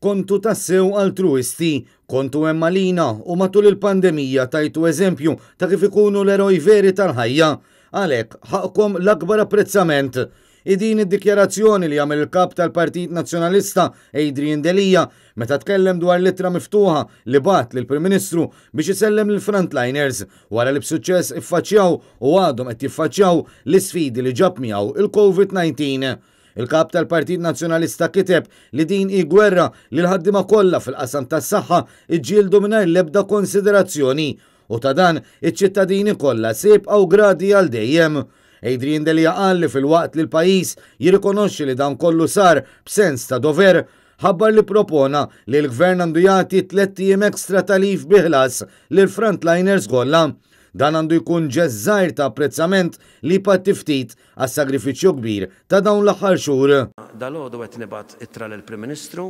Kontu tassew altruisti, kontu emmalina u matul il-pandemija tajtu eżempju ta' kif ikunu l-eroj veri tal-ħajja. Għalek, ħakkom l-akbar apprezzament. Idin id-dikjarazzjoni li għamil il-kap tal-Partit Nazjonalista Adrian Delija meta tkellem dwar l-ittra miftuħa li bat lill prim Ministru biex isellem l frontliners wara li b'suċċess iffaċċjaw u għadhom qed jiffaċċjaw l-isfidi li ġab miegħu il-COVID-19. Il-kap tal-Partit Nazzjonalista kiteb li din i gwerra li l-ħaddima kollha fil-qasam tas-saħħa iġġieldu mingħajr l-ebda konsiderazzjoni u ta' dan iċ-ċittadini kollha aw gradi għal dejjem. Adrian Delija qal li fil-waqt li l-pajis jirrikonoxxi li dan kollu sar b'sens ta' dover ħabbar li propona li l-gvern għandu jagħti tliet ekstra talif biħlas lil frontliners kollha Dan għandu jkun ġezzajr ta' apprezzament li pat-tiftit għas sagrifiċċju kbir ta' dawn l-aħħar xhur. Dal-għodu qed nibgħat ittra lill-Prim-Ministru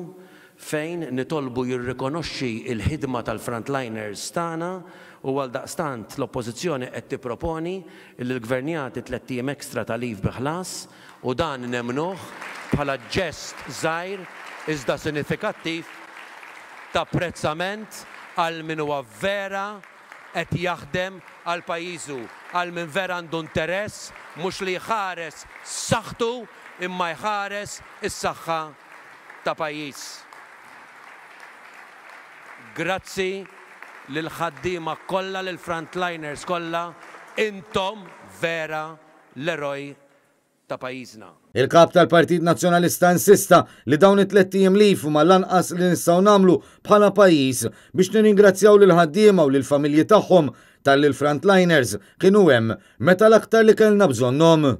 fejn nitolbu jirrikonoxxi il-ħidma tal-frontliners tagħna u għal daqstant l-oppozizjoni qed tipproponi li l-gvernjati tlettijiem ekstra tal-liv biħlas u dan nemnuħ bħala ġest żgħir iżda sinifikattiv ta' prezzament għal min huwa vera et jaħdem għal pajizu għal minn vera għandu interess mux li jħares saxtu imma jħares s saħħa ta' pajiz. Grazzi lil ħaddima kolla lil frontliners kolla intom vera l-eroj ta' pajizna. Il-kap tal-Partit Nazzjonalista insista li dawn it-tlettijiem li ma lanqas li nistgħu nagħmlu bħala pajjiż biex nirringrazzjaw lil ħaddiema u lil familji tagħhom tal-frontliners kienu hemm meta l-aktar li kellna bżonnhom.